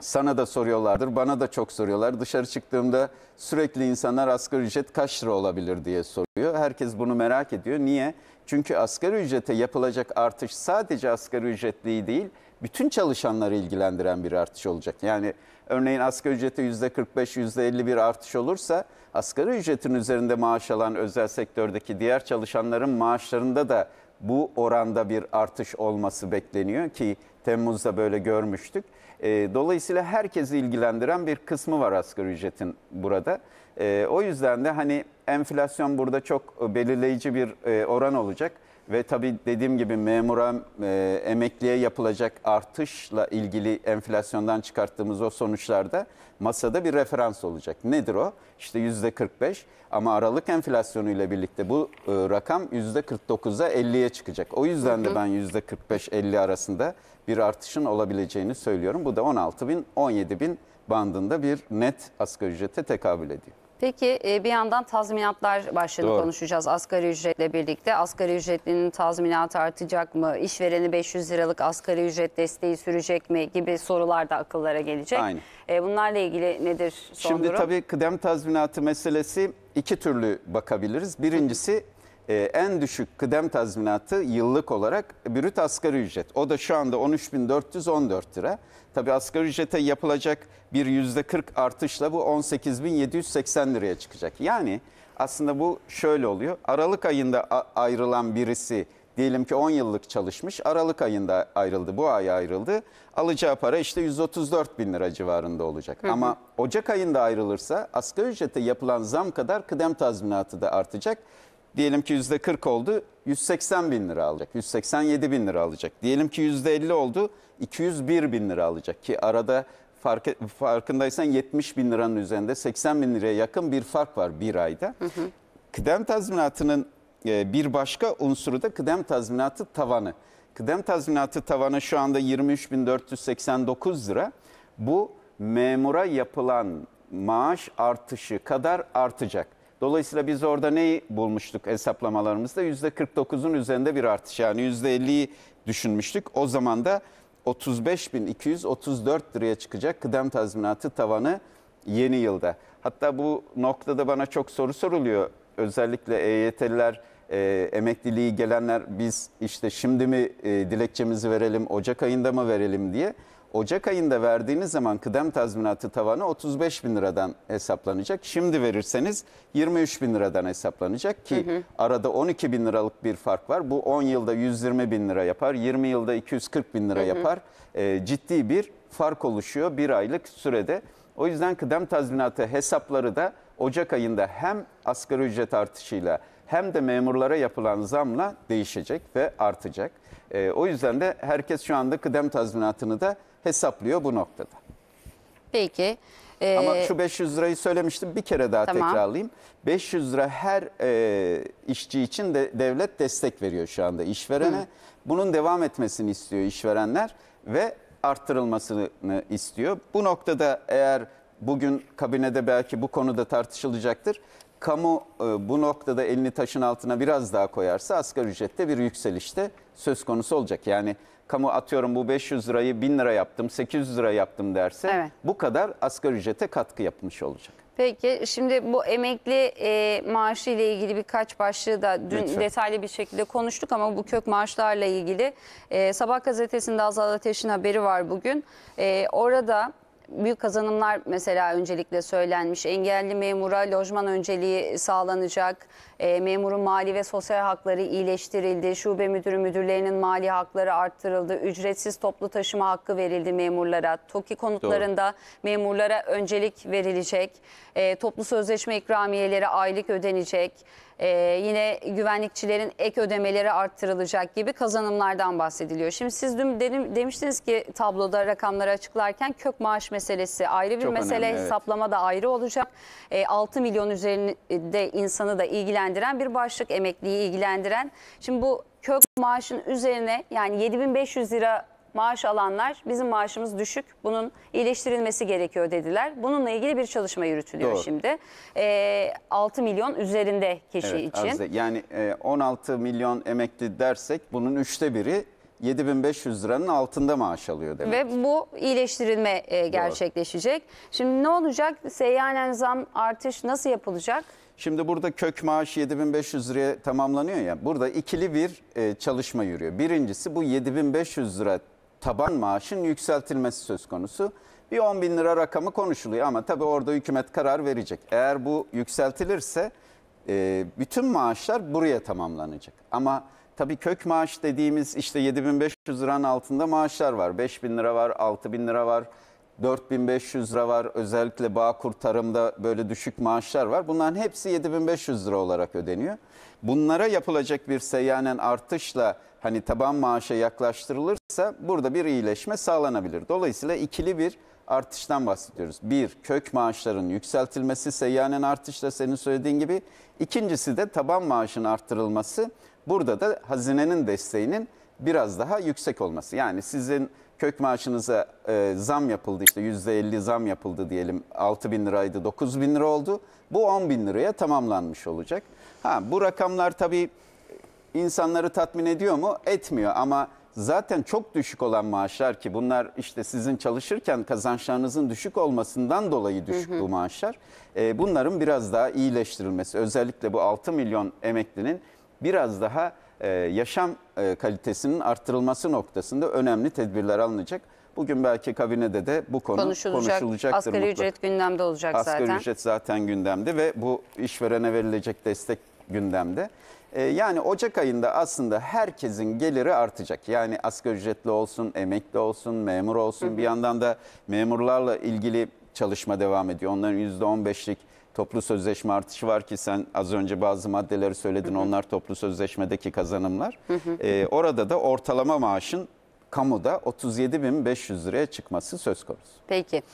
sana da soruyorlardır, bana da çok soruyorlar. Dışarı çıktığımda sürekli insanlar asgari ücret kaç lira olabilir diye soruyor. Herkes bunu merak ediyor. Niye? Çünkü asgari ücrete yapılacak artış sadece asgari ücretliyi değil, bütün çalışanları ilgilendiren bir artış olacak. Yani örneğin asgari ücrete %45, %50 bir artış olursa asgari ücretin üzerinde maaş alan özel sektördeki diğer çalışanların maaşlarında da bu oranda bir artış olması bekleniyor ki Temmuz'da böyle görmüştük. E, dolayısıyla herkesi ilgilendiren bir kısmı var asgari ücretin burada. E, o yüzden de hani enflasyon burada çok e, belirleyici bir e, oran olacak. Ve tabii dediğim gibi memura, e, emekliye yapılacak artışla ilgili enflasyondan çıkarttığımız o sonuçlarda masada bir referans olacak. Nedir o? İşte yüzde 45 ama aralık enflasyonu ile birlikte bu e, rakam yüzde 49'a 50'ye çıkacak. O yüzden de ben yüzde 45-50 arasında bir artışın olabileceğini söylüyorum. Bu da 16 bin, 17 bin bandında bir net asgari ücrete tekabül ediyor. Peki e, bir yandan tazminatlar başlığını Doğru. konuşacağız asgari ücretle birlikte. Asgari ücretlinin tazminatı artacak mı? İşvereni 500 liralık asgari ücret desteği sürecek mi? Gibi sorular da akıllara gelecek. Aynen. E, bunlarla ilgili nedir son Şimdi durum? tabii kıdem tazminatı meselesi iki türlü bakabiliriz. Birincisi e, en düşük kıdem tazminatı yıllık olarak brüt asgari ücret. O da şu anda 13.414 lira. Tabii asgari ücrete yapılacak bir %40 artışla bu 18.780 liraya çıkacak. Yani aslında bu şöyle oluyor. Aralık ayında ayrılan birisi diyelim ki 10 yıllık çalışmış. Aralık ayında ayrıldı, bu ay ayrıldı. Alacağı para işte 134 bin lira civarında olacak. Hı hı. Ama Ocak ayında ayrılırsa asgari ücrete yapılan zam kadar kıdem tazminatı da artacak. Diyelim ki yüzde 40 oldu 180 bin lira alacak. 187 bin lira alacak. Diyelim ki yüzde 50 oldu 201 bin lira alacak ki arada fark, farkındaysan 70 bin liranın üzerinde 80 bin liraya yakın bir fark var bir ayda. Hı hı. Kıdem tazminatının e, bir başka unsuru da kıdem tazminatı tavanı. Kıdem tazminatı tavanı şu anda 23.489 lira. Bu memura yapılan maaş artışı kadar artacak. Dolayısıyla biz orada neyi bulmuştuk hesaplamalarımızda? %49'un üzerinde bir artış yani %50'yi düşünmüştük. O zaman da 35.234 liraya çıkacak kıdem tazminatı tavanı yeni yılda. Hatta bu noktada bana çok soru soruluyor. Özellikle EYT'liler e, emekliliği gelenler biz işte şimdi mi e, dilekçemizi verelim, Ocak ayında mı verelim diye. Ocak ayında verdiğiniz zaman kıdem tazminatı tavanı 35 bin liradan hesaplanacak. Şimdi verirseniz 23 bin liradan hesaplanacak ki hı hı. arada 12 bin liralık bir fark var. Bu 10 yılda 120 bin lira yapar, 20 yılda 240 bin lira hı hı. yapar. E, ciddi bir fark oluşuyor bir aylık sürede. O yüzden kıdem tazminatı hesapları da Ocak ayında hem asgari ücret artışıyla hem de memurlara yapılan zamla değişecek ve artacak. E, o yüzden de herkes şu anda kıdem tazminatını da hesaplıyor bu noktada. Peki. Ee, Ama e, şu 500 lirayı söylemiştim bir kere daha tamam. tekrarlayayım. 500 lira her e, işçi için de devlet destek veriyor şu anda işverene. Hı. Bunun devam etmesini istiyor işverenler ve arttırılmasını e, istiyor. Bu noktada eğer bugün kabinede belki bu konuda tartışılacaktır. Kamu e, bu noktada elini taşın altına biraz daha koyarsa asgari ücrette bir yükselişte söz konusu olacak. Yani kamu atıyorum bu 500 lirayı 1000 lira yaptım, 800 lira yaptım derse Evet. bu kadar asgari ücrete katkı yapmış olacak. Peki şimdi bu emekli e, maaşı ile ilgili birkaç başlığı da dün Lütfen. detaylı bir şekilde konuştuk ama bu kök maaşlarla ilgili e, Sabah gazetesinde Azal Ateş'in haberi var bugün. E, orada büyük kazanımlar mesela öncelikle söylenmiş. Engelli memura lojman önceliği sağlanacak. E, memurun mali ve sosyal hakları iyileştirildi. Şube müdürü müdürlerinin mali hakları arttırıldı. Ücretsiz toplu taşıma hakkı verildi memurlara. TOKİ konutlarında Doğru. memurlara öncelik verilecek. E, toplu sözleşme ikramiyeleri aylık ödenecek. Ee, yine güvenlikçilerin ek ödemeleri arttırılacak gibi kazanımlardan bahsediliyor. Şimdi siz dün dedim, demiştiniz ki tabloda rakamları açıklarken kök maaş meselesi ayrı bir Çok mesele, önemli, evet. hesaplama da ayrı olacak. Ee, 6 milyon üzerinde insanı da ilgilendiren bir başlık, emekliyi ilgilendiren. Şimdi bu kök maaşın üzerine yani 7500 lira maaş alanlar bizim maaşımız düşük bunun iyileştirilmesi gerekiyor dediler. Bununla ilgili bir çalışma yürütülüyor Doğru. şimdi. E, ee, 6 milyon üzerinde kişi evet, için. Arzı. Yani e, 16 milyon emekli dersek bunun üçte biri 7500 liranın altında maaş alıyor demek. Ve bu iyileştirilme e, gerçekleşecek. Doğru. Şimdi ne olacak? Seyyanen zam artış nasıl yapılacak? Şimdi burada kök maaş 7500 liraya tamamlanıyor ya. Burada ikili bir e, çalışma yürüyor. Birincisi bu 7500 lira taban maaşın yükseltilmesi söz konusu. Bir 10 bin lira rakamı konuşuluyor ama tabii orada hükümet karar verecek. Eğer bu yükseltilirse e, bütün maaşlar buraya tamamlanacak. Ama tabii kök maaş dediğimiz işte 7500 liranın altında maaşlar var. 5000 lira var, 6000 lira var. 4500 lira var. Özellikle Bağkur tarımda böyle düşük maaşlar var. Bunların hepsi 7500 lira olarak ödeniyor. Bunlara yapılacak bir seyyanen artışla hani taban maaşa yaklaştırılırsa burada bir iyileşme sağlanabilir. Dolayısıyla ikili bir artıştan bahsediyoruz. Bir, kök maaşların yükseltilmesi seyyanen artışla senin söylediğin gibi. İkincisi de taban maaşın artırılması. Burada da hazinenin desteğinin biraz daha yüksek olması. Yani sizin kök maaşınıza e, zam yapıldı işte yüzde %50 zam yapıldı diyelim 6 bin liraydı 9 bin lira oldu. Bu 10 bin liraya tamamlanmış olacak. Ha, bu rakamlar tabii insanları tatmin ediyor mu? Etmiyor ama zaten çok düşük olan maaşlar ki bunlar işte sizin çalışırken kazançlarınızın düşük olmasından dolayı düşük hı hı. bu maaşlar. E, bunların biraz daha iyileştirilmesi özellikle bu 6 milyon emeklinin biraz daha e, yaşam e, kalitesinin arttırılması noktasında önemli tedbirler alınacak. Bugün belki kabinede de bu konu konuşulacak. konuşulacaktır. Asgari mutlaka. ücret gündemde olacak Asgari zaten. Asgari ücret zaten gündemde ve bu işverene verilecek destek gündemde. E, yani Ocak ayında aslında herkesin geliri artacak. Yani asgari ücretli olsun, emekli olsun, memur olsun hı hı. bir yandan da memurlarla ilgili çalışma devam ediyor. Onların %15'lik toplu sözleşme artışı var ki sen az önce bazı maddeleri söyledin. Hı hı. Onlar toplu sözleşmedeki kazanımlar. Hı hı. Ee, orada da ortalama maaşın kamuda 37.500 liraya çıkması söz konusu. Peki.